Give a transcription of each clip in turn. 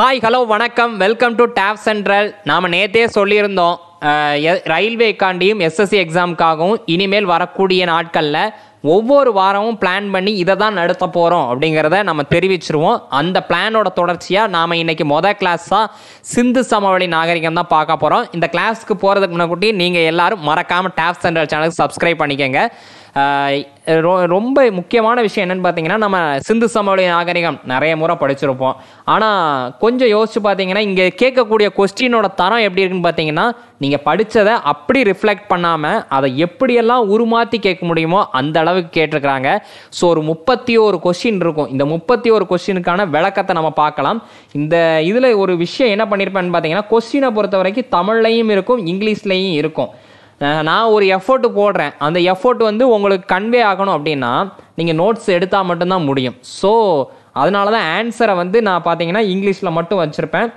hi hello வணக்கம் welcome to tab central நாம் நேற்றே சொல்லியிருந்தோம் ரயில்வேக்காண்டியும் எஸ்எஸ்சி எக்ஸாமுக்காகவும் இனிமேல் வரக்கூடிய நாட்களில் ஒவ்வொரு வாரமும் பிளான் பண்ணி இதை தான் நடத்த போகிறோம் அப்படிங்கிறத நம்ம தெரிவிச்சிருவோம் அந்த பிளானோட தொடர்ச்சியாக நாம் இன்றைக்கி மொதல் கிளாஸாக சிந்து சமவெளி நாகரிகம் தான் பார்க்க போகிறோம் இந்த கிளாஸ்க்கு போகிறதுக்கு முன்னாடி நீங்கள் எல்லோரும் மறக்காமல் டேப் சென்ட்ரல் சேனலுக்கு சப்ஸ்கிரைப் பண்ணிக்கோங்க ரொம்ப முக்கியமான விஷயம் என்னென்னு பார்த்தீங்கன்னா நம்ம சிந்து சமவெளி நாகரிகம் நிறைய முறை படிச்சிருப்போம் ஆனால் கொஞ்சம் யோசிச்சு பார்த்தீங்கன்னா இங்கே கேட்கக்கூடிய கொஸ்டினோட தரம் எப்படி இருக்குன்னு பார்த்தீங்கன்னா நீங்கள் படித்ததை அப்படி ரிஃப்ளெக்ட் பண்ணாமல் அதை எப்படியெல்லாம் உருமாற்றி கேட்க முடியுமோ அந்த அளவுக்கு கேட்டிருக்கிறாங்க ஸோ ஒரு முப்பத்தி ஒரு கொஸ்டின் இருக்கும் இந்த முப்பத்தி ஒரு கொஸ்டினுக்கான விளக்கத்தை நம்ம பார்க்கலாம் இந்த இதில் ஒரு விஷயம் என்ன பண்ணியிருப்பேன்னு பார்த்தீங்கன்னா கொஸ்டினை பொறுத்த வரைக்கும் தமிழ்லையும் இருக்கும் இங்கிலீஷ்லேயும் இருக்கும் நான் ஒரு எஃபோர்ட்டு போடுறேன் அந்த எஃபோர்ட் வந்து உங்களுக்கு கன்வே ஆகணும் அப்படின்னா நீங்கள் நோட்ஸ் எடுத்தால் மட்டும்தான் முடியும் ஸோ அதனால தான் ஆன்சரை வந்து நான் பார்த்தீங்கன்னா இங்கிலீஷில் மட்டும் வச்சுருப்பேன்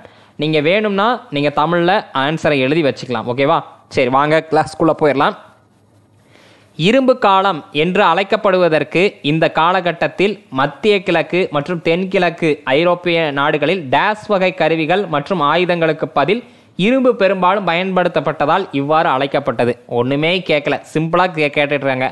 நீங்கள் வேணும்னா நீங்கள் தமிழில் ஆன்சரை எழுதி வச்சுக்கலாம் ஓகேவா சரி வாங்க கிளாஸ்க்குள்ளே போயிடலாம் இரும்பு காலம் என்று அழைக்கப்படுவதற்கு இந்த காலகட்டத்தில் மத்திய கிழக்கு மற்றும் தென்கிழக்கு ஐரோப்பிய நாடுகளில் டேஸ் வகை கருவிகள் மற்றும் ஆயுதங்களுக்கு பதில் இரும்பு பெரும்பாலும் பயன்படுத்தப்பட்டதால் இவ்வாறு அழைக்கப்பட்டது ஒன்றுமே கேட்கல சிம்பிளாக கே கேட்டுட்ருக்காங்க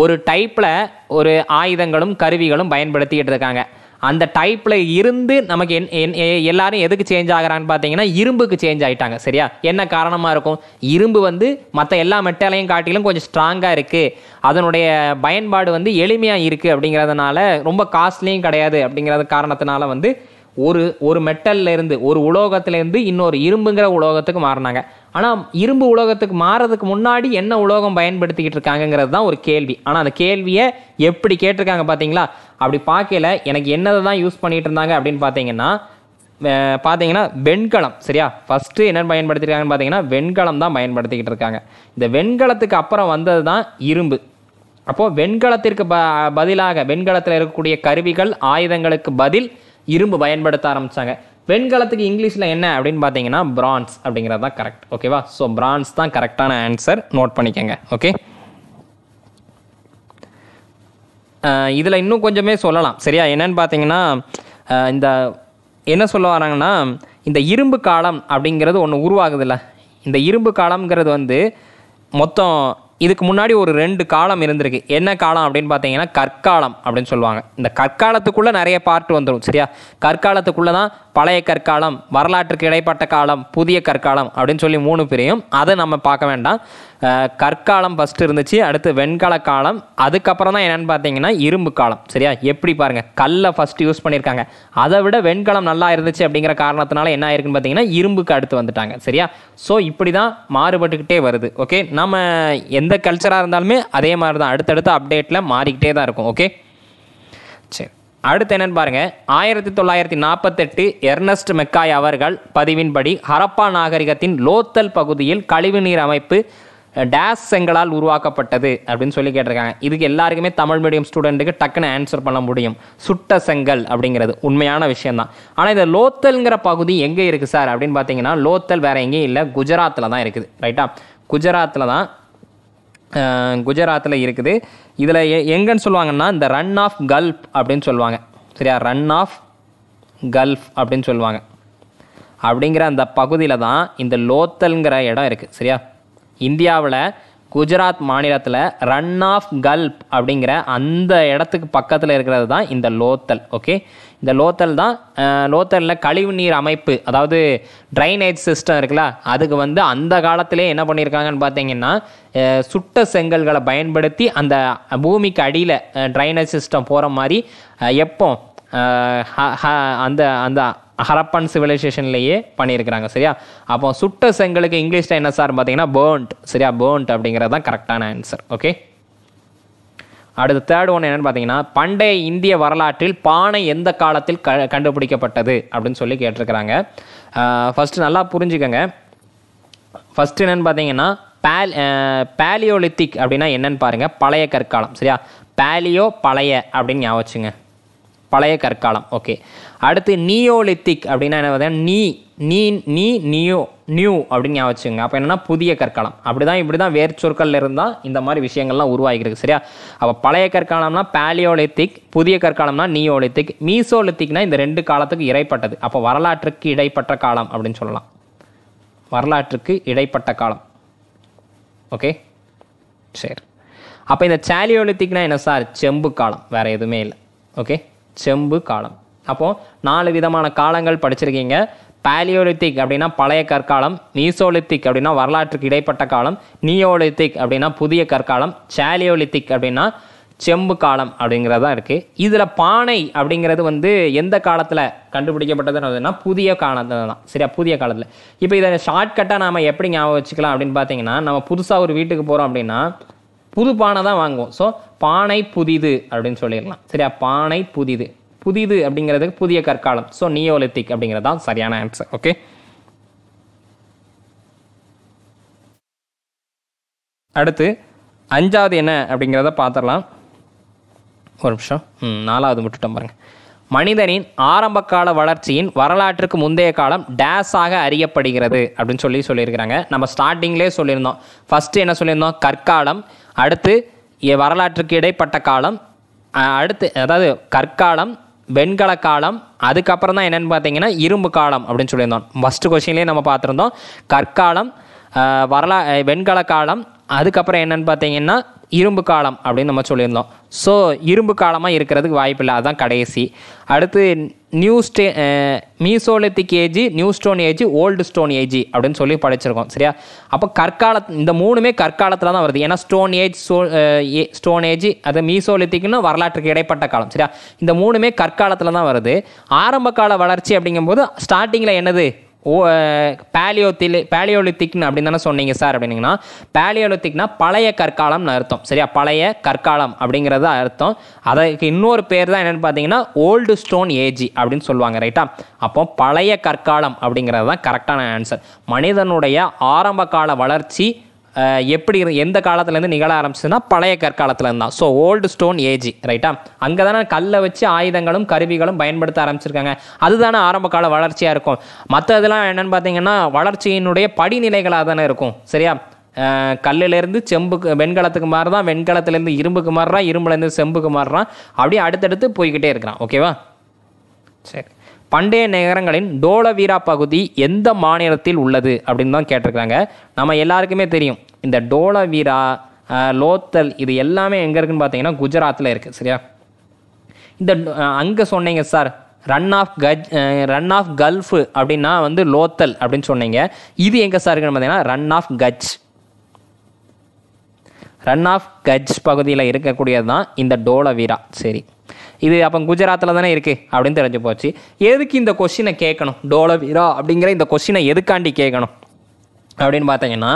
ஒரு டைப்பில் ஒரு ஆயுதங்களும் கருவிகளும் பயன்படுத்திக்கிட்டு இருக்காங்க அந்த டைப்பில் இருந்து நமக்கு என் எல்லாரும் எதுக்கு சேஞ்ச் ஆகிறான்னு பார்த்தீங்கன்னா இரும்புக்கு சேஞ்ச் ஆகிட்டாங்க சரியா என்ன காரணமாக இருக்கும் இரும்பு வந்து மற்ற எல்லா மெட்டாலையும் காட்டிலும் கொஞ்சம் ஸ்ட்ராங்காக இருக்குது அதனுடைய பயன்பாடு வந்து எளிமையாக இருக்குது அப்படிங்கிறதுனால ரொம்ப காஸ்ட்லியும் கிடையாது அப்படிங்கிறது காரணத்தினால வந்து ஒரு ஒரு மெட்டல்லேருந்து ஒரு உலோகத்திலேருந்து இன்னொரு இரும்புங்கிற உலோகத்துக்கு மாறினாங்க ஆனால் இரும்பு உலோகத்துக்கு மாறதுக்கு முன்னாடி என்ன உலோகம் பயன்படுத்திக்கிட்டு இருக்காங்கங்கிறது தான் ஒரு கேள்வி ஆனால் அந்த கேள்வியை எப்படி கேட்டிருக்காங்க பார்த்தீங்களா அப்படி பார்க்கல எனக்கு என்னதை தான் யூஸ் பண்ணிகிட்டு இருந்தாங்க அப்படின்னு பார்த்தீங்கன்னா பார்த்தீங்கன்னா வெண்கலம் சரியா ஃபஸ்ட்டு என்ன பயன்படுத்திருக்காங்கன்னு பார்த்தீங்கன்னா வெண்கலம் தான் பயன்படுத்திக்கிட்டு இருக்காங்க இந்த வெண்கலத்துக்கு அப்புறம் வந்தது தான் இரும்பு அப்போது வெண்கலத்திற்கு ப பதிலாக வெண்கலத்தில் இருக்கக்கூடிய கருவிகள் ஆயுதங்களுக்கு பதில் இரும்பு பயன்படுத்த ஆரம்பித்தாங்க வெண்கலத்துக்கு இங்கிலீஷில் என்ன அப்படின்னு பார்த்தீங்கன்னா பிரான்ஸ் அப்படிங்கிறது தான் கரெக்ட் ஓகேவா ஸோ பிரான்ஸ் தான் கரெக்டான ஆன்சர் நோட் பண்ணிக்கோங்க ஓகே இதில் இன்னும் கொஞ்சமே சொல்லலாம் சரியா என்னன்னு பார்த்தீங்கன்னா இந்த என்ன சொல்ல வராங்கன்னா இந்த இரும்பு காலம் அப்படிங்கிறது ஒன்று உருவாகுதுல்ல இந்த இரும்பு காலம்ங்கிறது வந்து மொத்தம் இதுக்கு முன்னாடி ஒரு ரெண்டு காலம் இருந்திருக்கு என்ன காலம் அப்படின்னு பார்த்தீங்கன்னா கற்காலம் அப்படின்னு சொல்லுவாங்க இந்த கற்காலத்துக்குள்ளே நிறைய பார்ட் வந்துடும் சரியா கற்காலத்துக்குள்ளே தான் பழைய கற்காலம் வரலாற்றுக்கு இடைப்பட்ட காலம் புதிய கற்காலம் அப்படின்னு சொல்லி மூணு பிரியும் அதை நம்ம பார்க்க வேண்டாம் கற்காலம் ஃபஸ்ட்டு இருந்துச்சு அடுத்து வெண்கல காலம் அதுக்கப்புறம் தான் என்னென்னு பார்த்தீங்கன்னா இரும்பு காலம் சரியா எப்படி பாருங்கள் கல்லை ஃபஸ்ட்டு யூஸ் பண்ணியிருக்காங்க அதை விட வெண்கலம் நல்லா இருந்துச்சு அப்படிங்கிற காரணத்தினால என்ன ஆயிருக்குன்னு பார்த்தீங்கன்னா இரும்புக்கு அடுத்து வந்துட்டாங்க சரியா ஸோ இப்படி தான் மாறுபட்டுக்கிட்டே வருது ஓகே நம்ம எந்த கல்ச்சராக இருந்தாலுமே அதே மாதிரி தான் அடுத்தடுத்த அப்டேட்டில் மாறிக்கிட்டே தான் இருக்கும் ஓகே சரி அடுத்து என்னன்னு பாருங்க ஆயிரத்தி தொள்ளாயிரத்தி நாற்பத்தெட்டு எர்னஸ்ட் மெக்காய் அவர்கள் பதிவின்படி ஹரப்பா நாகரிகத்தின் லோத்தல் பகுதியில் கழிவுநீர் அமைப்பு டேஸ் செங்கலால் உருவாக்கப்பட்டது அப்படின்னு சொல்லி கேட்டிருக்காங்க இதுக்கு எல்லாருக்குமே தமிழ் மீடியம் ஸ்டூடெண்ட்டுக்கு டக்குன்னு ஆன்சர் பண்ண முடியும் சுட்ட செங்கல் அப்படிங்கிறது உண்மையான விஷயம்தான் ஆனால் இந்த லோத்தல்ங்கிற பகுதி எங்கே இருக்குது சார் அப்படின்னு பார்த்தீங்கன்னா லோத்தல் வேறு எங்கேயும் இல்லை குஜராத்தில் தான் இருக்குது ரைட்டா குஜராத்தில் தான் குஜராத்தில் இருக்குது இதில் எங்கன்னு சொல்லுவாங்கன்னா இந்த ரன் ஆஃப் கல்ஃப் அப்படின்னு சொல்லுவாங்க சரியா ரன் ஆஃப் கல்ஃப் அப்படின்னு சொல்லுவாங்க அப்படிங்கிற அந்த பகுதியில் தான் இந்த லோத்தல்ங்கிற இடம் இருக்குது சரியா இந்தியாவில் குஜராத் மாநிலத்தில் ரன் ஆஃப் கல்ப் அப்படிங்கிற அந்த இடத்துக்கு பக்கத்தில் இருக்கிறது தான் இந்த லோத்தல் ஓகே இந்த லோத்தல் தான் லோத்தலில் கழிவு நீர் அமைப்பு அதாவது ட்ரைனேஜ் சிஸ்டம் இருக்குல்ல அதுக்கு வந்து அந்த காலத்திலே என்ன பண்ணியிருக்காங்கன்னு பார்த்தீங்கன்னா சுட்ட செங்கல்களை பயன்படுத்தி அந்த பூமிக்கு அடியில் ட்ரைனேஜ் சிஸ்டம் போகிற மாதிரி எப்போ அந்த அந்த ஹரப்பன் சிவிலைசேஷன்லேயே பண்ணியிருக்கிறாங்க சரியா அப்போ சுட்ட செங்கலுக்கு இங்கிலீஷில் என்ன சார் பார்த்தீங்கன்னா பேர்ன்ட் சரியா பேர்ன்ட் அப்படிங்கிறது தான் கரெக்டான ஆன்சர் ஓகே அடுத்து தேர்ட் ஒன் என்னென்னு பார்த்தீங்கன்னா பண்டைய இந்திய வரலாற்றில் பானை எந்த காலத்தில் க கண்டுபிடிக்கப்பட்டது அப்படின்னு சொல்லி கேட்டிருக்கிறாங்க ஃபஸ்ட்டு நல்லா புரிஞ்சுக்கோங்க ஃபஸ்ட்டு என்னென்னு பார்த்தீங்கன்னா பேல் பேலியோலித்திக் அப்படின்னா என்னென்னு பாருங்கள் பழைய கற்காலம் சரியா பேலியோ பழைய அப்படின்னு ஞாபகம் பழைய கற்காலம் ஓகே அடுத்து நியோலித்திக் அப்படின்னா என்ன நீ நீ நீ நியோ நியூ அப்படின்னு ஞாபகம் வச்சுங்க அப்போ என்னென்னா புதிய கற்காலம் அப்படி தான் இப்படி தான் வேர் சொற்கள் இருந்தால் இந்த மாதிரி விஷயங்கள்லாம் உருவாகிருக்கு சரியா அப்போ பழைய கற்காலம்னா பேலியோலித்திக் புதிய கற்காலம்னா நியோலித்திக் மீசோலித்திக்னா இந்த ரெண்டு காலத்துக்கு இடைப்பட்டது அப்போ வரலாற்றுக்கு இடைப்பட்ட காலம் அப்படின்னு சொல்லலாம் வரலாற்றுக்கு இடைப்பட்ட காலம் ஓகே சரி அப்போ இந்த சேலியோலித்திக்னா என்ன சார் செம்பு காலம் வேறு எதுவுமே இல்லை ஓகே செம்பு காலம் அப்போது நாலு விதமான காலங்கள் படிச்சிருக்கீங்க பேலியோலித்திக் அப்படின்னா பழைய கற்காலம் நீசோலித்திக் அப்படின்னா வரலாற்றுக்கு இடைப்பட்ட காலம் நியோலித்திக் அப்படின்னா புதிய கற்காலம் சேலியோலித்திக் அப்படின்னா செம்பு காலம் அப்படிங்கிறதா இருக்குது இதில் பானை அப்படிங்கிறது வந்து எந்த காலத்தில் கண்டுபிடிக்கப்பட்டதுன்னா புதிய காலத்தில் தான் சரியா புதிய காலத்தில் இப்போ இதை ஷார்ட்கட்டாக நாம் எப்படி ஞாபகம் வச்சுக்கலாம் அப்படின்னு பார்த்தீங்கன்னா நம்ம புதுசாக ஒரு வீட்டுக்கு போகிறோம் அப்படின்னா புது பானை தான் வாங்குவோம் ஸோ பானை புதிது அப்படின்னு சொல்லிடலாம் சரியா பானை புதிது புதிது அப்படிங்கிறதுக்கு புதிய கற்காலம் ஸோ நியோலித்திக் அப்படிங்கிறது தான் சரியான ஆன்சர் ஓகே அடுத்து அஞ்சாவது என்ன அப்படிங்கிறத பார்த்துடலாம் ஒரு நிமிஷம் நாலாவது விட்டுட்டோம் பாருங்கள் மனிதனின் ஆரம்பகால வளர்ச்சியின் வரலாற்றுக்கு முந்தைய காலம் டேஸாக அறியப்படுகிறது அப்படின்னு சொல்லி சொல்லியிருக்கிறாங்க நம்ம ஸ்டார்டிங்லேயே சொல்லியிருந்தோம் ஃபஸ்ட்டு என்ன சொல்லியிருந்தோம் கற்காலம் அடுத்து வரலாற்றுக்கு இடைப்பட்ட காலம் அடுத்து அதாவது கற்காலம் வெண்கல காலம் அதுக்கப்புறம் தான் என்னென்னு பார்த்தீங்கன்னா இரும்பு காலம் அப்படின்னு சொல்லியிருந்தோம் ஃபஸ்ட்டு கொஷின்லேயே நம்ம பார்த்துருந்தோம் கற்காலம் வரலா வெண்கல காலம் அதுக்கப்புறம் என்னென்னு பார்த்தீங்கன்னா இரும்பு காலம் அப்படின்னு நம்ம சொல்லியிருந்தோம் ஸோ இரும்பு காலமாக இருக்கிறதுக்கு இல்லை அதுதான் கடைசி அடுத்து நியூ ஸ்டே mesolithic age new stone age old stone age அப்படின்னு சொல்லி படிச்சிருக்கோம் சரியா அப்போ கற்கால இந்த மூணுமே கற்காலத்தில் தான் வருது ஏன்னா ஸ்டோன் ஏஜ் ஸ்டோ ஸ்டோன் ஏஜ் அது மீசோலித்திக்னு வரலாற்றுக்கு இடைப்பட்ட காலம் சரியா இந்த மூணுமே கற்காலத்தில் தான் வருது ஆரம்ப கால வளர்ச்சி அப்படிங்கும்போது ஸ்டார்டிங்கில் என்னது ஓ பேலியோத்திலி பேலியோலித்திக்னு அப்படின்னு தானே சொன்னீங்க சார் அப்படின்னீங்கன்னா பேலியோலித்திக்னா பழைய கற்காலம்னு அர்த்தம் சரியா பழைய கற்காலம் அப்படிங்கிறது அர்த்தம் அதற்கு இன்னொரு பேர் தான் என்னென்னு பார்த்தீங்கன்னா ஓல்டு ஸ்டோன் ஏஜி அப்படின்னு சொல்லுவாங்க ரைட்டா அப்போ பழைய கற்காலம் அப்படிங்கிறது தான் கரெக்டான ஆன்சர் மனிதனுடைய ஆரம்ப கால வளர்ச்சி எப்படி எந்த காலத்துலேருந்து நிகழ ஆரம்பிச்சதுன்னா பழைய கற்காலத்துலேருந்து தான் ஸோ ஓல்டு ஸ்டோன் ஏஜி ரைட்டா அங்கே தானே கல்லை வச்சு ஆயுதங்களும் கருவிகளும் பயன்படுத்த ஆரம்பிச்சிருக்காங்க அதுதானே ஆரம்ப கால வளர்ச்சியாக இருக்கும் மற்ற இதெல்லாம் என்னென்னு பார்த்தீங்கன்னா வளர்ச்சியினுடைய படிநிலைகளாக தானே இருக்கும் சரியா கல்லிலேருந்து செம்புக்கு வெண்கலத்துக்கு மாறுறான் வெண்கலத்துலேருந்து இரும்புக்கு மாறுறான் இரும்புலேருந்து செம்புக்கு மாறுறான் அப்படியே அடுத்தடுத்து போய்கிட்டே இருக்கிறான் ஓகேவா சரி பண்டைய நகரங்களின் டோலவீரா பகுதி எந்த மாநிலத்தில் உள்ளது அப்படின்னு தான் கேட்டிருக்காங்க நம்ம எல்லாருக்குமே தெரியும் இந்த டோலவீரா லோத்தல் இது எல்லாமே எங்கே இருக்குன்னு பார்த்தீங்கன்னா குஜராத்தில் இருக்குது சரியா இந்த அங்கே சொன்னீங்க sir Rann of Kutch Rann of gulf அப்படின்னா வந்து லோத்தல் அப்படின்னு சொன்னீங்க இது எங்கே சார் இருக்குன்னு பார்த்தீங்கன்னா ரன் ஆஃப் கஜ் ரன் ஆஃப் கஜ் பகுதியில் இருக்கக்கூடியது தான் இந்த டோலவீரா சரி இது அப்போ குஜராத்தில் தானே இருக்குது அப்படின்னு தெரிஞ்சு போச்சு எதுக்கு இந்த கொஷினை கேட்கணும் டோலவீரா அப்படிங்கிற இந்த கொஷினை எதுக்காண்டி கேட்கணும் அப்படின்னு பார்த்தீங்கன்னா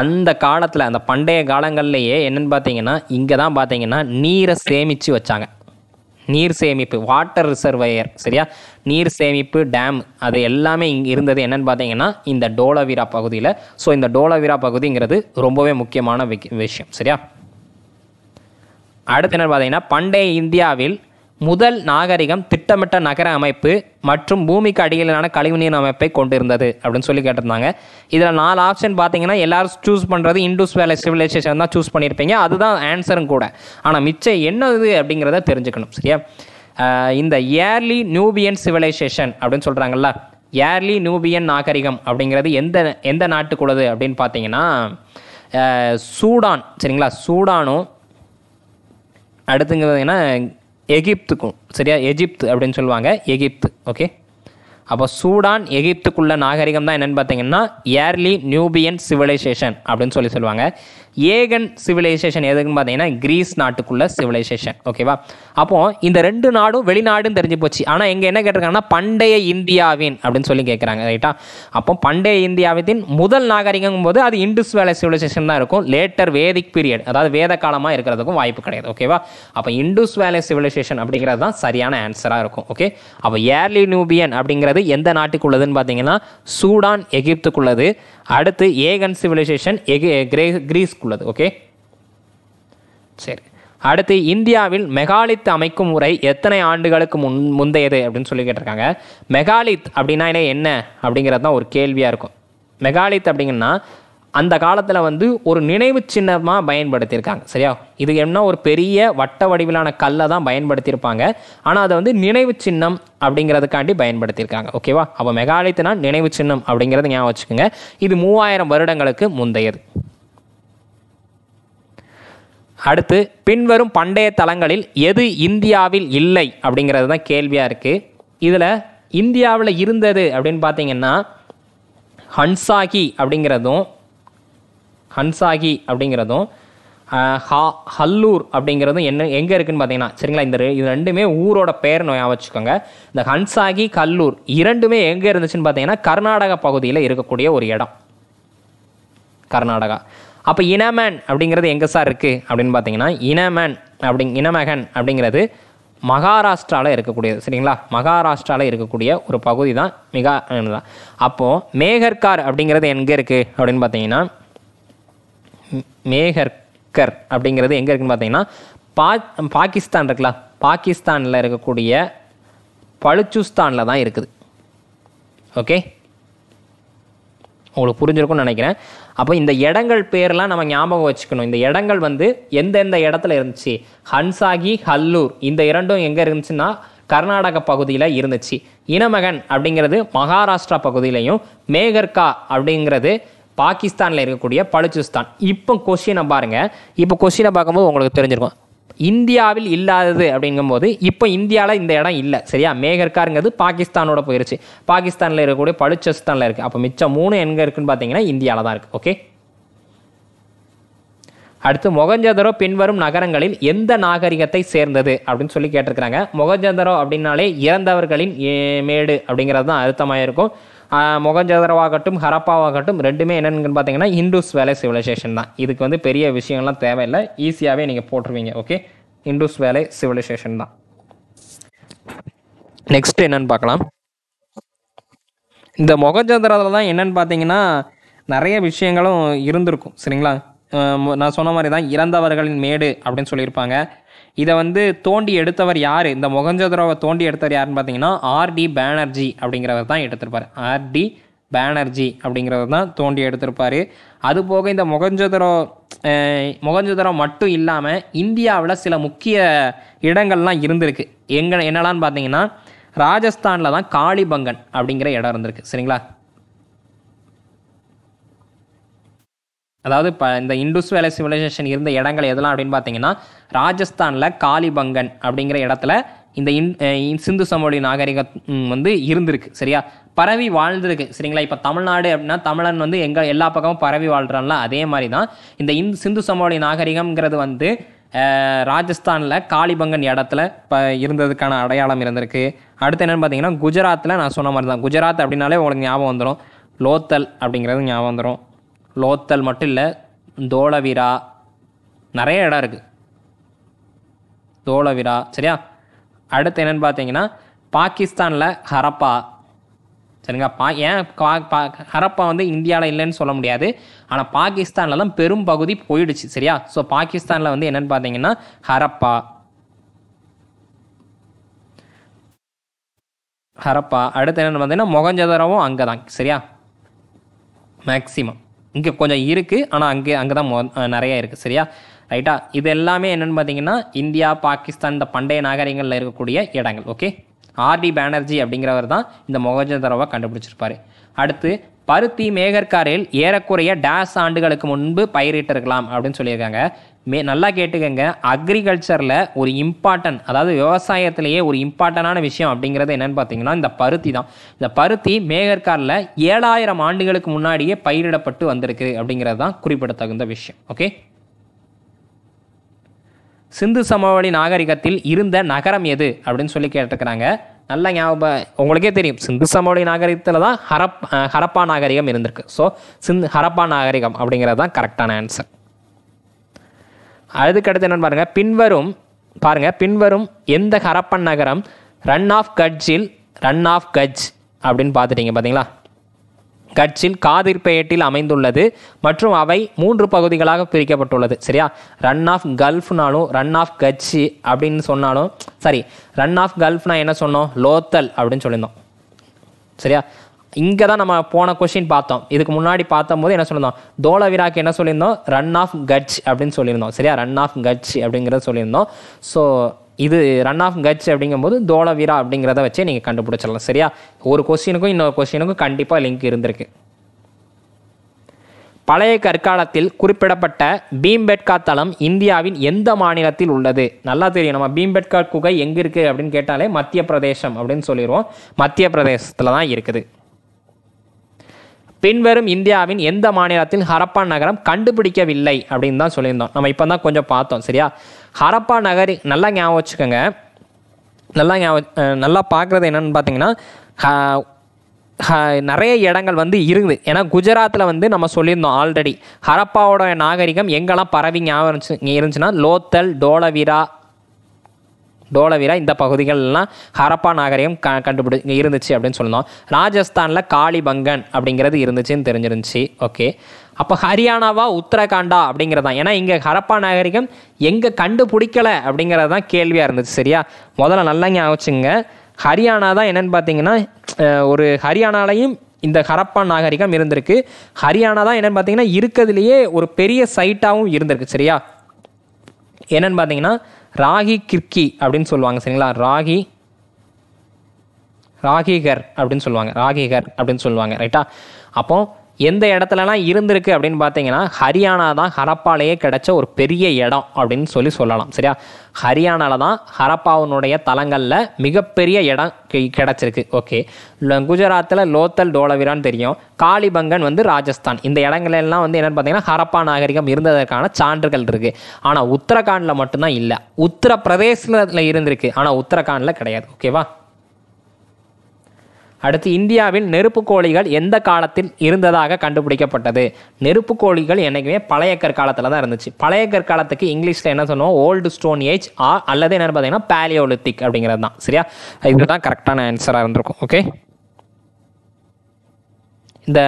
அந்த காலத்தில் அந்த பண்டைய காலங்கள்லேயே என்னென்னு பார்த்தீங்கன்னா இங்கே தான் பார்த்தீங்கன்னா நீரை சேமித்து வச்சாங்க நீர் சேமிப்பு வாட்டர் ரிசர்வையர் சரியா நீர் சேமிப்பு டேம் அது எல்லாமே இங்கே இருந்தது என்னென்னு பார்த்தீங்கன்னா இந்த டோலவிரா பகுதியில் ஸோ இந்த டோலவிரா பகுதிங்கிறது ரொம்பவே முக்கியமான விஷயம் சரியா அடுத்து என்ன பார்த்தீங்கன்னா பண்டைய இந்தியாவில் முதல் நாகரிகம் திட்டமிட்ட நகர அமைப்பு மற்றும் பூமிக்கு அடியிலான கழிவுநீர் அமைப்பை கொண்டிருந்தது அப்படின்னு சொல்லி கேட்டிருந்தாங்க இதில் நாலு ஆப்ஷன் பார்த்தீங்கன்னா எல்லாரும் சூஸ் பண்ணுறது இண்டூஸ் வேலை சிவிலைசேஷன் தான் சூஸ் பண்ணியிருப்பீங்க அதுதான் ஆன்சரும் கூட ஆனால் மிச்சம் என்னது அப்படிங்கிறத தெரிஞ்சுக்கணும் சரியா இந்த ஏர்லி நியூபியன் சிவிலைசேஷன் அப்படின்னு சொல்கிறாங்கல்ல ஏர்லி நியூபியன் நாகரிகம் அப்படிங்கிறது எந்த எந்த நாட்டுக்குள்ளது அப்படின்னு பார்த்தீங்கன்னா சூடான் சரிங்களா சூடானும் அடுத்துங்கிறதுனா எகிப்துக்கும் சரியா எகிப்து அப்படின்னு சொல்லுவாங்க எகிப்து ஓகே அப்போ சூடான் எகிப்துக்குள்ள நாகரிகம் தான் என்னென்னு பார்த்தீங்கன்னா ஏர்லி நியூபியன் சிவிலைசேஷன் அப்படின்னு சொல்லி சொல்லுவாங்க ஏகன் சிவிலைசேஷன் எதுக்குன்னு பார்த்தீங்கன்னா கிரீஸ் நாட்டுக்குள்ள சிவிலைசேஷன் ஓகேவா அப்போ இந்த ரெண்டு நாடும் வெளிநாடுன்னு தெரிஞ்சு போச்சு ஆனால் எங்கே என்ன கேட்டிருக்காங்கன்னா பண்டைய இந்தியாவின் அப்படின்னு சொல்லி கேட்குறாங்க ரைட்டா அப்போ பண்டைய இந்தியாவின் முதல் நாகரிகங்கும் போது அது இண்டஸ் வேலை சிவிலைசேஷன் தான் இருக்கும் லேட்டர் வேதிக் பீரியட் அதாவது வேத காலமாக இருக்கிறதுக்கும் வாய்ப்பு கிடையாது ஓகேவா அப்போ இண்டஸ் வேலை சிவிலைசேஷன் அப்படிங்கிறது தான் சரியான ஆன்சராக இருக்கும் ஓகே அப்போ ஏர்லி நியூபியன் அப்படிங்கிறது எந்த நாட்டுக்குள்ளதுன்னு பார்த்தீங்கன்னா சூடான் எகிப்துக்குள்ளது அடுத்து ஏகன் சிவிலைசேஷன் எகே கிரே கிரீஸ்க்குள்ளது ஓகே சரி அடுத்து இந்தியாவில் மெகாலித் அமைக்கும் முறை எத்தனை ஆண்டுகளுக்கு முன் முந்தையது அப்படின்னு சொல்லி கேட்டிருக்காங்க மெகாலித் அப்படின்னா என்ன அப்படிங்கிறது தான் ஒரு கேள்வியாக இருக்கும் மெகாலித் அப்படிங்கன்னா அந்த காலத்தில் வந்து ஒரு நினைவு சின்னமாக பயன்படுத்தியிருக்காங்க சரியா இது என்ன ஒரு பெரிய வட்ட வடிவிலான கல்லை தான் பயன்படுத்தியிருப்பாங்க ஆனால் அதை வந்து நினைவு சின்னம் அப்படிங்கிறதுக்காண்டி பயன்படுத்தியிருக்காங்க ஓகேவா அப்போ மெகாலித்னா நினைவு சின்னம் அப்படிங்கிறது ஞாபகம் வச்சுக்கோங்க இது மூவாயிரம் வருடங்களுக்கு முந்தையது அடுத்து பின்வரும் பண்டைய தலங்களில் எது இந்தியாவில் இல்லை அப்படிங்கிறது தான் கேள்வியாக இருக்குது இதில் இந்தியாவில் இருந்தது அப்படின்னு பார்த்தீங்கன்னா ஹன்சாகி அப்படிங்கிறதும் ஹன்சாகி அப்படிங்கிறதும் ஹா ஹல்லூர் அப்படிங்கிறதும் என்ன எங்கே இருக்குதுன்னு பார்த்தீங்கன்னா சரிங்களா இந்த இது ரெண்டுமே ஊரோட பேர் நோயாக வச்சுக்கோங்க இந்த ஹன்சாகி கல்லூர் இரண்டுமே எங்கே இருந்துச்சுன்னு பார்த்தீங்கன்னா கர்நாடக பகுதியில் இருக்கக்கூடிய ஒரு இடம் கர்நாடகா அப்போ இனமேன் அப்படிங்கிறது எங்கே சார் இருக்குது அப்படின்னு பார்த்தீங்கன்னா இனமேன் அப்படிங் இனமகன் அப்படிங்கிறது மகாராஷ்டிராவில் இருக்கக்கூடியது சரிங்களா மகாராஷ்டிராவில் இருக்கக்கூடிய ஒரு பகுதி தான் மிக அப்போது மேகர்கார் அப்படிங்கிறது எங்கே இருக்குது அப்படின்னு பார்த்தீங்கன்னா மேகர்கர் அப்படிங்கிறது எங்கே இருக்குன்னு பார்த்தீங்கன்னா பா பாகிஸ்தான் இருக்குல்ல பாகிஸ்தானில் இருக்கக்கூடிய பலுச்சுஸ்தானில் தான் இருக்குது ஓகே உங்களுக்கு புரிஞ்சிருக்கும்னு நினைக்கிறேன் அப்போ இந்த இடங்கள் பேர்லாம் நம்ம ஞாபகம் வச்சுக்கணும் இந்த இடங்கள் வந்து எந்தெந்த இடத்துல இருந்துச்சு ஹன்சாகி ஹல்லூர் இந்த இரண்டும் எங்கே இருந்துச்சுன்னா கர்நாடக பகுதியில் இருந்துச்சு இனமகன் அப்படிங்கிறது மகாராஷ்டிரா பகுதியிலையும் மேகர்கா அப்படிங்கிறது பாகிஸ்தானில் இருக்கக்கூடிய பலுச்சிஸ்தான் இப்போ கொஸ்டினை பாருங்கள் இப்போ கொஸ்டினை பார்க்கும்போது உங்களுக்கு தெரிஞ்சிருக்கும் இந்தியாவில் இல்லாதது அப்படிங்கும்போது இப்போ இந்தியாவில் இந்த இடம் இல்லை சரியா மேகர்காருங்கிறது பாகிஸ்தானோட போயிருச்சு பாகிஸ்தானில் இருக்கக்கூடிய பலுச்சிஸ்தானில் இருக்குது அப்போ மிச்சம் மூணு எங்கே இருக்குன்னு பார்த்தீங்கன்னா இந்தியாவில் தான் இருக்குது ஓகே அடுத்து மொகஞ்சதரோ பின்வரும் நகரங்களில் எந்த நாகரிகத்தை சேர்ந்தது அப்படின்னு சொல்லி கேட்டிருக்கிறாங்க மொகஞ்சதரோ அப்படின்னாலே இறந்தவர்களின் மேடு அப்படிங்கிறது தான் அர்த்தமாக இருக்கும் மொகஞ்சதரவாகட்டும் ஹரப்பாவாகட்டும் ரெண்டுமே என்னென்னு பார்த்தீங்கன்னா இண்டூஸ் வேலை சிவிலைசேஷன் தான் இதுக்கு வந்து பெரிய விஷயங்கள்லாம் தேவையில்லை ஈஸியாகவே நீங்கள் போட்டுருவீங்க ஓகே இண்டூஸ் வேலை சிவிலைசேஷன் தான் நெக்ஸ்ட் என்னென்னு பார்க்கலாம் இந்த மொகஞ்சதரத்தில் தான் என்னென்னு பார்த்தீங்கன்னா நிறைய விஷயங்களும் இருந்திருக்கும் சரிங்களா நான் சொன்ன மாதிரி தான் இறந்தவர்களின் மேடு அப்படின்னு சொல்லியிருப்பாங்க இதை வந்து தோண்டி எடுத்தவர் யார் இந்த மொகஞ்சதுரோவை தோண்டி எடுத்தவர் யாருன்னு பார்த்தீங்கன்னா ஆர்டி பேனர்ஜி அப்படிங்கிறவர் தான் எடுத்திருப்பார் ஆர்டி பேனர்ஜி அப்படிங்கிறத தான் தோண்டி எடுத்திருப்பார் அது போக இந்த மொகஞ்சதுரோ மொகஞ்சதுரோ மட்டும் இல்லாமல் இந்தியாவில் சில முக்கிய இடங்கள்லாம் இருந்திருக்கு எங்கே என்னெல்லாம்னு பார்த்தீங்கன்னா ராஜஸ்தானில் தான் காளிபங்கன் அப்படிங்கிற இடம் இருந்திருக்கு சரிங்களா அதாவது இப்போ இந்த இண்டஸ் வேலை சிவிலைசேஷன் இருந்த இடங்கள் எதெல்லாம் அப்படின்னு பார்த்தீங்கன்னா ராஜஸ்தானில் காலிபங்கன் அப்படிங்கிற இடத்துல இந்த இன் சிந்து சமவெளி நாகரிகம் வந்து இருந்திருக்கு சரியா பரவி வாழ்ந்திருக்கு சரிங்களா இப்போ தமிழ்நாடு அப்படின்னா தமிழன் வந்து எங்கள் எல்லா பக்கமும் பரவி வாழ்கிறான்ல அதே மாதிரி தான் இந்த இந் சிந்து சமவெளி நாகரிகம்ங்கிறது வந்து ராஜஸ்தானில் காளிபங்கன் இடத்துல இப்போ இருந்ததுக்கான அடையாளம் இருந்திருக்கு அடுத்து என்னென்னு பார்த்தீங்கன்னா குஜராத்தில் நான் சொன்ன மாதிரி தான் குஜராத் அப்படின்னாலே உங்களுக்கு ஞாபகம் வந்துடும் லோத்தல் அப்படிங்கிறது ஞாபகம் வந்துடும் லோத்தல் மட்டும் இல்லை தோளவிரா நிறைய இடம் இருக்குது தோளவிரா சரியா அடுத்து என்னென்னு பார்த்தீங்கன்னா பாகிஸ்தானில் ஹரப்பா சரிங்களா பா ஏன் பா பா ஹரப்பா வந்து இந்தியாவில் இல்லைன்னு சொல்ல முடியாது ஆனால் தான் பெரும் பகுதி போயிடுச்சு சரியா ஸோ பாகிஸ்தானில் வந்து என்னென்னு பார்த்தீங்கன்னா ஹரப்பா ஹரப்பா அடுத்து என்னென்னு பார்த்தீங்கன்னா முகஞ்சதரவும் அங்கே தான் சரியா மேக்சிமம் இங்கே கொஞ்சம் இருக்குது ஆனால் அங்கே அங்கே தான் மொ நிறையா இருக்குது சரியா ரைட்டா இது எல்லாமே என்னென்னு பார்த்தீங்கன்னா இந்தியா பாகிஸ்தான் இந்த பண்டைய நாகரிகங்களில் இருக்கக்கூடிய இடங்கள் ஓகே ஆர்டி பானர்ஜி அப்படிங்கிறவர் தான் இந்த மொகஜந்தரவை கண்டுபிடிச்சிருப்பார் அடுத்து பருத்தி மேகர்காரில் ஏறக்குறைய டேஸ் ஆண்டுகளுக்கு முன்பு பயிரிட்டிருக்கலாம் அப்படின்னு சொல்லியிருக்காங்க மே நல்லா கேட்டுக்கங்க அக்ரிகல்ச்சரில் ஒரு இம்பார்ட்டன்ட் அதாவது விவசாயத்திலேயே ஒரு இம்பார்ட்டண்டான விஷயம் அப்படிங்கிறது என்னென்னு பார்த்தீங்கன்னா இந்த பருத்தி தான் இந்த பருத்தி மேகர்காரில் ஏழாயிரம் ஆண்டுகளுக்கு முன்னாடியே பயிரிடப்பட்டு வந்திருக்கு அப்படிங்கிறது தான் குறிப்பிடத்தகுந்த விஷயம் ஓகே சிந்து சமவெளி நாகரிகத்தில் இருந்த நகரம் எது அப்படின்னு சொல்லி கேட்டிருக்கிறாங்க நல்ல ஞாபகம் உங்களுக்கே தெரியும் சிந்து சமவெளி நாகரிகத்தில் தான் ஹரப் ஹரப்பா நாகரிகம் இருந்திருக்கு ஸோ சிந்து ஹரப்பா நாகரிகம் அப்படிங்கிறது தான் கரெக்டான ஆன்சர் அதுக்கடுத்து என்னென்னு பாருங்கள் பின்வரும் பாருங்கள் பின்வரும் எந்த ஹரப்பன் நகரம் ரன் ஆஃப் கட்ஜில் ரன் ஆஃப் கட்ஜ் அப்படின்னு பார்த்துட்டீங்க பார்த்தீங்களா கட்சில் காதிர்பேட்டில் அமைந்துள்ளது மற்றும் அவை மூன்று பகுதிகளாக பிரிக்கப்பட்டுள்ளது சரியா ரன் ஆஃப் கல்ஃப்னாலும் ரன் ஆஃப் கட்சி அப்படின்னு சொன்னாலும் சாரி ரன் ஆஃப் கல்ஃப்னா என்ன சொன்னோம் லோத்தல் அப்படின்னு சொல்லியிருந்தோம் சரியா இங்கே தான் நம்ம போன கொஷின் பார்த்தோம் இதுக்கு முன்னாடி பார்த்தம்போது போது என்ன சொல்லியிருந்தோம் தோலவிராக்கு என்ன சொல்லியிருந்தோம் ரன் ஆஃப் கட்ச் அப்படின்னு சொல்லியிருந்தோம் சரியா ரன் ஆஃப் கட்ச் அப்படிங்கிறத சொல்லியிருந்தோம் ஸோ இது ரன் ஆஃப் கட்ச் அப்படிங்கும்போது வீரா அப்படிங்கிறத வச்சே நீங்கள் கண்டுபிடிச்சிடலாம் சரியா ஒரு கொஸ்டினுக்கும் இன்னொரு கொஸ்டினுக்கும் கண்டிப்பாக லிங்க் இருந்திருக்கு பழைய கற்காலத்தில் குறிப்பிடப்பட்ட பீம்பெட்கா தளம் இந்தியாவின் எந்த மாநிலத்தில் உள்ளது நல்லா தெரியும் நம்ம பீம்பெட்கா குகை எங்கே இருக்குது அப்படின்னு கேட்டாலே மத்திய பிரதேசம் அப்படின்னு சொல்லிடுவோம் மத்திய பிரதேசத்தில் தான் இருக்குது பின்வரும் இந்தியாவின் எந்த மாநிலத்தில் ஹரப்பா நகரம் கண்டுபிடிக்கவில்லை அப்படின்னு தான் சொல்லியிருந்தோம் நம்ம இப்போ தான் கொஞ்சம் பார்த்தோம் சரியா ஹரப்பா நகர் நல்லா ஞாபகம் வச்சுக்கோங்க நல்லா ஞாபகம் நல்லா பார்க்குறது என்னென்னு பார்த்தீங்கன்னா நிறைய இடங்கள் வந்து இருக்குது ஏன்னா குஜராத்தில் வந்து நம்ம சொல்லியிருந்தோம் ஆல்ரெடி ஹரப்பாவோட நாகரிகம் எங்கெல்லாம் பரவி ஞாபகம் இருந்துச்சு இருந்துச்சுன்னா லோத்தல் டோலவிரா டோலவீரா இந்த பகுதிகள்லாம் ஹரப்பா நாகரிகம் க கண்டுபிடி இருந்துச்சு அப்படின்னு சொன்னோம் ராஜஸ்தானில் காளிபங்கன் அப்படிங்கிறது இருந்துச்சுன்னு தெரிஞ்சிருந்துச்சு ஓகே அப்போ ஹரியானாவா உத்தரகாண்டா அப்படிங்கிறது தான் ஏன்னா இங்கே ஹரப்பா நாகரிகம் எங்கே கண்டுபிடிக்கலை அப்படிங்கிறது தான் கேள்வியாக இருந்துச்சு சரியா முதல்ல நல்லா ஞாபகம் ஹரியானா தான் என்னென்னு பார்த்தீங்கன்னா ஒரு ஹரியானாலையும் இந்த ஹரப்பா நாகரிகம் இருந்திருக்கு ஹரியானா தான் என்னென்னு பார்த்தீங்கன்னா இருக்கிறதுலையே ஒரு பெரிய சைட்டாகவும் இருந்திருக்கு சரியா என்னென்னு பார்த்தீங்கன்னா ராகி கிர்கி அப்படின்னு சொல்லுவாங்க சரிங்களா ராகி ராகிகர் அப்படின்னு சொல்லுவாங்க ராகிகர் அப்படின்னு சொல்லுவாங்க ரைட்டா அப்போது எந்த இடத்துலலாம் இருந்திருக்கு அப்படின்னு பார்த்தீங்கன்னா ஹரியானா தான் ஹரப்பாலேயே கிடைச்ச ஒரு பெரிய இடம் அப்படின்னு சொல்லி சொல்லலாம் சரியா ஹரியானாவில் தான் ஹரப்பாவினுடைய தலங்களில் மிகப்பெரிய இடம் கிடச்சிருக்கு ஓகே குஜராத்தில் லோத்தல் டோலவிரான்னு தெரியும் காளிபங்கன் வந்து ராஜஸ்தான் இந்த இடங்கள்லாம் வந்து என்னென்னு பார்த்தீங்கன்னா ஹரப்பா நாகரிகம் இருந்ததற்கான சான்றுகள் இருக்குது ஆனால் உத்தரகாண்டில் மட்டும்தான் இல்லை உத்தரப்பிரதேசில் இருந்திருக்கு ஆனால் உத்தரகாண்டில் கிடையாது ஓகேவா அடுத்து இந்தியாவில் கோழிகள் எந்த காலத்தில் இருந்ததாக கண்டுபிடிக்கப்பட்டது நெருப்பு கோழிகள் என்றைக்குமே பழைய கற்காலத்தில் தான் இருந்துச்சு பழைய கற்காலத்துக்கு இங்கிலீஷில் என்ன சொல்லுவோம் ஓல்டு ஸ்டோன் ஏஜ் ஆ அல்லது என்னென்னு பார்த்தீங்கன்னா பேலியோலித்திக் அப்படிங்கிறது தான் சரியா இதுதான் கரெக்டான ஆன்சராக இருந்திருக்கும் ஓகே இந்த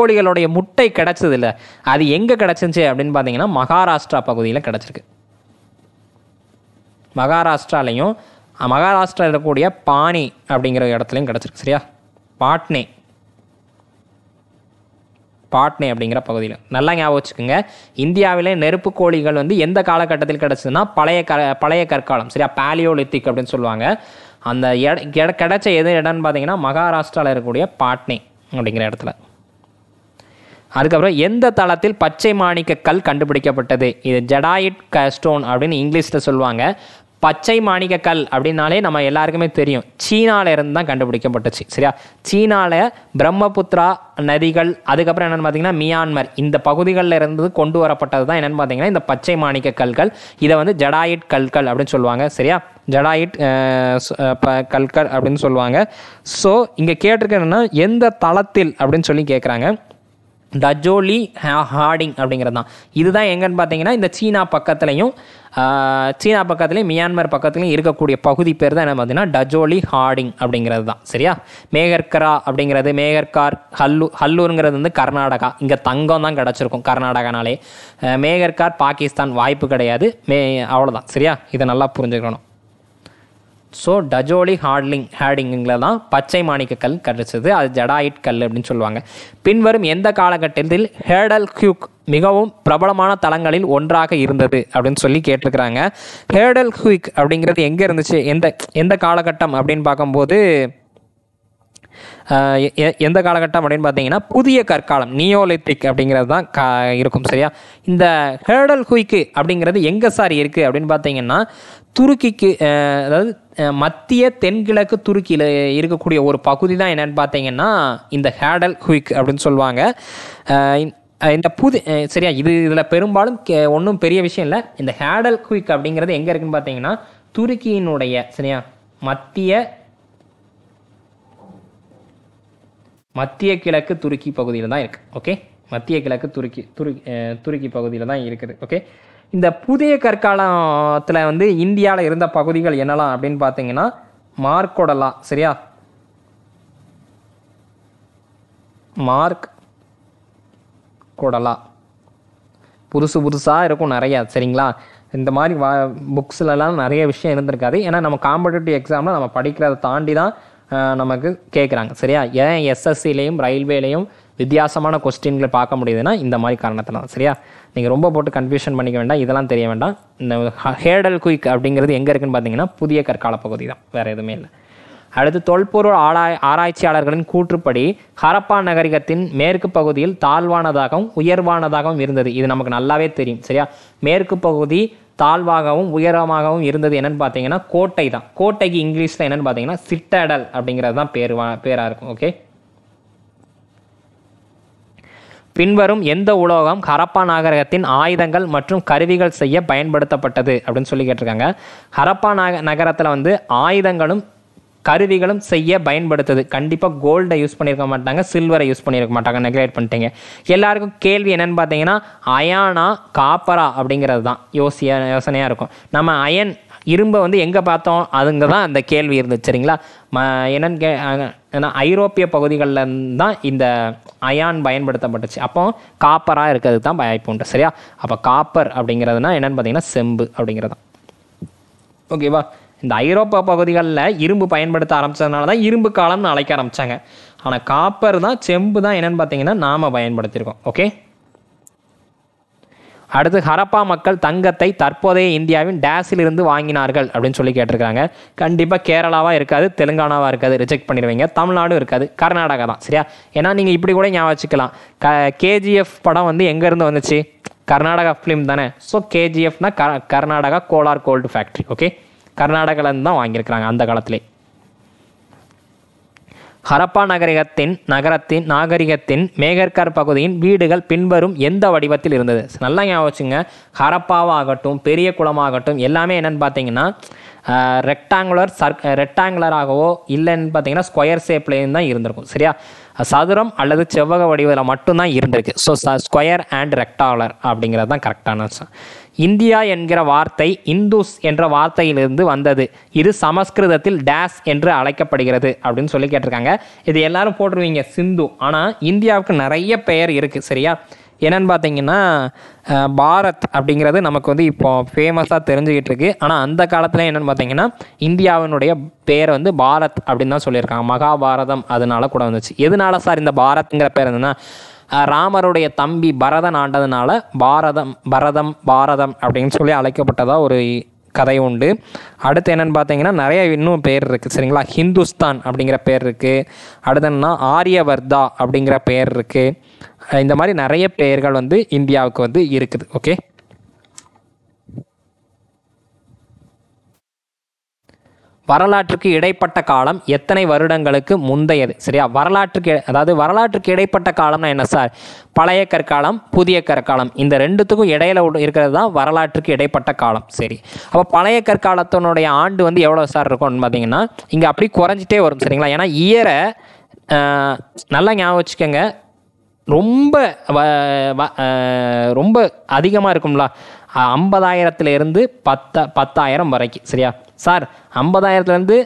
கோழிகளுடைய முட்டை கிடச்சது இல்லை அது எங்கே கிடச்சிருந்துச்சு அப்படின்னு பார்த்தீங்கன்னா மகாராஷ்டிரா பகுதியில் கிடச்சிருக்கு மகாராஷ்டிராலையும் மகாராஷ்டிரா இருக்கக்கூடிய பாணி அப்படிங்கிற இடத்துலையும் கிடச்சிருக்கு சரியா பாட்னே பாட்னே அப்படிங்கிற பகுதியில் நல்லா ஞாபகம் வச்சுக்கோங்க இந்தியாவிலே நெருப்பு கோழிகள் வந்து எந்த காலகட்டத்தில் கிடச்சதுன்னா பழைய க பழைய கற்காலம் சரியா பேலியோலித்திக் அப்படின்னு சொல்லுவாங்க அந்த இட கிடச்ச எது இடம்னு பார்த்தீங்கன்னா மகாராஷ்டிராவில் இருக்கக்கூடிய பாட்னே அப்படிங்கிற இடத்துல அதுக்கப்புறம் எந்த தளத்தில் பச்சை மாணிக்க கல் கண்டுபிடிக்கப்பட்டது இது ஜடாயிட் ஸ்டோன் அப்படின்னு இங்கிலீஷில் சொல்லுவாங்க பச்சை மாணிக்க கல் அப்படின்னாலே நம்ம எல்லாருக்குமே தெரியும் சீனாவில் இருந்து தான் கண்டுபிடிக்கப்பட்டுச்சு சரியா சீனாவில் பிரம்மபுத்திரா நதிகள் அதுக்கப்புறம் என்னென்னு பார்த்தீங்கன்னா மியான்மர் இந்த பகுதிகளில் இருந்து கொண்டு வரப்பட்டது தான் என்னென்னு பார்த்தீங்கன்னா இந்த பச்சை மாணிக்க கல்கள் இதை வந்து ஜடாயிட் கல்கள் அப்படின்னு சொல்லுவாங்க சரியா ஜடாயிட் கல்கள் அப்படின்னு சொல்லுவாங்க ஸோ இங்கே கேட்டிருக்க என்னென்னா எந்த தளத்தில் அப்படின்னு சொல்லி கேட்குறாங்க டஜோலி ஹார்டிங் அப்படிங்கிறது தான் இதுதான் எங்கன்னு பார்த்தீங்கன்னா இந்த சீனா பக்கத்துலையும் சீனா பக்கத்துலேயும் மியான்மர் பக்கத்துலையும் இருக்கக்கூடிய பகுதி பேர் தான் என்ன பார்த்தீங்கன்னா டஜோலி ஹார்டிங் அப்படிங்கிறது தான் சரியா மேகர்கரா அப்படிங்கிறது மேகர்கார் ஹல்லு ஹல்லூருங்கிறது வந்து கர்நாடகா இங்கே தங்கம் தான் கிடச்சிருக்கும் கர்நாடகானாலே மேகர்கார் பாகிஸ்தான் வாய்ப்பு கிடையாது மே அவ்வளோதான் சரியா இதை நல்லா புரிஞ்சுக்கணும் ஸோ டஜோலி ஹார்ட்லிங் ஹேடிங்கில் தான் பச்சை மாணிக்க கல் கிடச்சது அது ஜடாயிட் கல் அப்படின்னு சொல்லுவாங்க பின்வரும் எந்த காலகட்டத்தில் ஹேடல் ஹியூக் மிகவும் பிரபலமான தளங்களில் ஒன்றாக இருந்தது அப்படின்னு சொல்லி கேட்டிருக்கிறாங்க ஹேடல் ஹியூக் அப்படிங்கிறது எங்கே இருந்துச்சு எந்த எந்த காலகட்டம் அப்படின்னு பார்க்கும்போது எந்த காலகட்டம் அப்படின்னு பார்த்தீங்கன்னா புதிய கற்காலம் நியோலித்திக் அப்படிங்கிறது தான் கா இருக்கும் சரியா இந்த ஹேர்டல் குயிக்கு அப்படிங்கிறது எங்கே சார் இருக்குது அப்படின்னு பார்த்தீங்கன்னா துருக்கிக்கு அதாவது மத்திய தென்கிழக்கு துருக்கியில் இருக்கக்கூடிய ஒரு பகுதி தான் என்னென்னு பார்த்தீங்கன்னா இந்த ஹேடல் ஹுயிக் அப்படின்னு சொல்லுவாங்க இந்த புது சரியா இது இதில் பெரும்பாலும் ஒன்றும் பெரிய விஷயம் இல்லை இந்த ஹேடல் குயிக் அப்படிங்கிறது எங்கே இருக்குன்னு பார்த்தீங்கன்னா துருக்கியினுடைய சரியா மத்திய மத்திய கிழக்கு துருக்கி பகுதியில் தான் இருக்குது ஓகே மத்திய கிழக்கு துருக்கி துருக்கி துருக்கி பகுதியில் தான் இருக்குது ஓகே இந்த புதிய கற்காலத்தில் வந்து இந்தியாவில் இருந்த பகுதிகள் என்னலாம் அப்படின்னு பார்த்தீங்கன்னா மார்க்கொடலா சரியா மார்க் கொடலா புதுசு புதுசாக இருக்கும் நிறையா சரிங்களா இந்த மாதிரி வா புக்ஸ்லலாம் நிறைய விஷயம் இருந்திருக்காது ஏன்னா நம்ம காம்படிட்டிவ் எக்ஸாமில் நம்ம படிக்கிறத தாண்டி தான் நமக்கு கேட்குறாங்க சரியா ஏன் எஸ்எஸ்சிலையும் ரயில்வேலையும் வித்தியாசமான கொஸ்டின்களை பார்க்க முடியுதுன்னா இந்த மாதிரி காரணத்தில் தான் சரியா நீங்கள் ரொம்ப போட்டு கன்ஃபியூஷன் பண்ணிக்க வேண்டாம் இதெல்லாம் தெரிய வேண்டாம் இந்த ஹேடல் குயிக் அப்படிங்கிறது எங்கே இருக்குதுன்னு பார்த்தீங்கன்னா புதிய கற்கால பகுதி தான் வேறு எதுவுமே இல்லை அடுத்து தொல்பொருள் ஆராய் ஆராய்ச்சியாளர்களின் கூற்றுப்படி ஹரப்பா நகரிகத்தின் மேற்கு பகுதியில் தாழ்வானதாகவும் உயர்வானதாகவும் இருந்தது இது நமக்கு நல்லாவே தெரியும் சரியா மேற்கு பகுதி தாழ்வாகவும் உயரமாகவும் இருந்தது என்னென்னு பார்த்தீங்கன்னா கோட்டை தான் கோட்டைக்கு இங்கிலீஷில் என்னென்னு பார்த்தீங்கன்னா சிட்டடல் அப்படிங்கிறது தான் பேர் பேராக இருக்கும் ஓகே பின்வரும் எந்த உலோகம் ஹரப்பா நாகரகத்தின் ஆயுதங்கள் மற்றும் கருவிகள் செய்ய பயன்படுத்தப்பட்டது அப்படின்னு சொல்லி கேட்டிருக்காங்க ஹரப்பா நாக நகரத்தில் வந்து ஆயுதங்களும் கருவிகளும் செய்ய பயன்படுத்துது கண்டிப்பாக கோல்டை யூஸ் பண்ணியிருக்க மாட்டாங்க சில்வரை யூஸ் பண்ணியிருக்க மாட்டாங்க நெக்லேட் பண்ணிட்டீங்க எல்லாருக்கும் கேள்வி என்னென்னு பார்த்தீங்கன்னா அயானா காப்பரா அப்படிங்கிறது தான் யோசிய யோசனையாக இருக்கும் நம்ம அயன் இரும்பை வந்து எங்கே பார்த்தோம் அதுங்க தான் அந்த கேள்வி இருந்துச்சு சரிங்களா ம என்னன்னு கே ஏன்னா ஐரோப்பிய பகுதிகளில் தான் இந்த அயான் பயன்படுத்தப்பட்டுச்சு அப்போ காப்பராக இருக்கிறது தான் வாய்ப்பு உண்டு சரியா அப்போ காப்பர் அப்படிங்கிறதுனா என்னென்னு பார்த்தீங்கன்னா செம்பு அப்படிங்கிறது தான் ஓகேவா இந்த ஐரோப்பா பகுதிகளில் இரும்பு பயன்படுத்த ஆரம்பித்ததுனால தான் இரும்பு காலம்னு அழைக்க ஆரம்பித்தாங்க ஆனால் காப்பர் தான் செம்பு தான் என்னென்னு பார்த்தீங்கன்னா நாம் பயன்படுத்தியிருக்கோம் ஓகே அடுத்து ஹரப்பா மக்கள் தங்கத்தை தற்போதைய இந்தியாவின் டேஸிலிருந்து வாங்கினார்கள் அப்படின்னு சொல்லி கேட்டிருக்காங்க கண்டிப்பாக கேரளாவாக இருக்காது தெலுங்கானாவாக இருக்காது ரிஜெக்ட் பண்ணிடுவீங்க தமிழ்நாடும் இருக்காது கர்நாடகா தான் சரியா ஏன்னா நீங்கள் இப்படி கூட ஞாபகம் வச்சுக்கலாம் க கேஜிஎஃப் படம் வந்து எங்கேருந்து வந்துச்சு கர்நாடகா ஃபிலிம் தானே ஸோ கேஜிஎஃப்னா க Karnataka Kolar gold factory okay கர்நாடகாலேருந்து தான் வாங்கியிருக்கிறாங்க அந்த காலத்திலே ஹரப்பா நகரிகத்தின் நகரத்தின் நாகரிகத்தின் மேகர்கர் பகுதியின் வீடுகள் பின்வரும் எந்த வடிவத்தில் இருந்தது நல்லா ஞாபகம் வச்சுங்க ஹரப்பாவாகட்டும் பெரிய குளமாகட்டும் எல்லாமே என்னென்னு பார்த்தீங்கன்னா ரெக்டாங்குலர் சர்க் ரெக்டாங்குலராகவோ இல்லைன்னு பார்த்தீங்கன்னா ஸ்கொயர் ஷேப்லேயும் தான் இருந்திருக்கும் சரியா சதுரம் அல்லது செவ்வக வடிவில் மட்டும்தான் இருந்திருக்கு ஸோ ஸ்கொயர் அண்ட் ரெக்டாங்குலர் அப்படிங்கிறது தான் கரெக்டான இந்தியா என்கிற வார்த்தை இந்துஸ் என்ற வார்த்தையிலிருந்து வந்தது இது சமஸ்கிருதத்தில் டேஸ் என்று அழைக்கப்படுகிறது அப்படின்னு சொல்லி கேட்டிருக்காங்க இது எல்லாரும் போட்டுருவீங்க சிந்து ஆனால் இந்தியாவுக்கு நிறைய பெயர் இருக்குது சரியா என்னென்னு பார்த்தீங்கன்னா பாரத் அப்படிங்கிறது நமக்கு வந்து இப்போ ஃபேமஸாக தெரிஞ்சுக்கிட்டு இருக்குது ஆனால் அந்த காலத்தில் என்னென்னு பார்த்தீங்கன்னா இந்தியாவினுடைய பேர் வந்து பாரத் அப்படின்னு தான் சொல்லியிருக்காங்க மகாபாரதம் அதனால கூட வந்துச்சு எதனால சார் இந்த பாரத்ங்கிற பேர் இருந்ததுன்னா ராமருடைய தம்பி பரதன் ஆண்டதுனால பாரதம் பரதம் பாரதம் அப்படின்னு சொல்லி அழைக்கப்பட்டதாக ஒரு கதை உண்டு அடுத்து என்னென்னு பார்த்தீங்கன்னா நிறைய இன்னும் பேர் இருக்குது சரிங்களா ஹிந்துஸ்தான் அப்படிங்கிற பேர் இருக்குது அடுத்து என்ன ஆரியவர்தா அப்படிங்கிற பேர் இருக்குது இந்த மாதிரி நிறைய பெயர்கள் வந்து இந்தியாவுக்கு வந்து இருக்குது ஓகே வரலாற்றுக்கு இடைப்பட்ட காலம் எத்தனை வருடங்களுக்கு முந்தையது சரியா வரலாற்றுக்கு அதாவது வரலாற்றுக்கு இடைப்பட்ட காலம்னா என்ன சார் பழைய கற்காலம் புதிய கற்காலம் இந்த ரெண்டுத்துக்கும் இடையில இருக்கிறது தான் வரலாற்றுக்கு இடைப்பட்ட காலம் சரி அப்போ பழைய கற்காலத்தினுடைய ஆண்டு வந்து எவ்வளோ சார் இருக்கும்னு பார்த்தீங்கன்னா இங்கே அப்படி குறைஞ்சிட்டே வரும் சரிங்களா ஏன்னா இயரை நல்லா ஞாபகம் வச்சுக்கோங்க ரொம்ப ரொம்ப அதிகமாக இருக்கும்ல ஐம்பதாயிரத்துலேருந்து பத்த பத்தாயிரம் வரைக்கும் சரியா சார் ஐம்பதாயிரத்துலேருந்து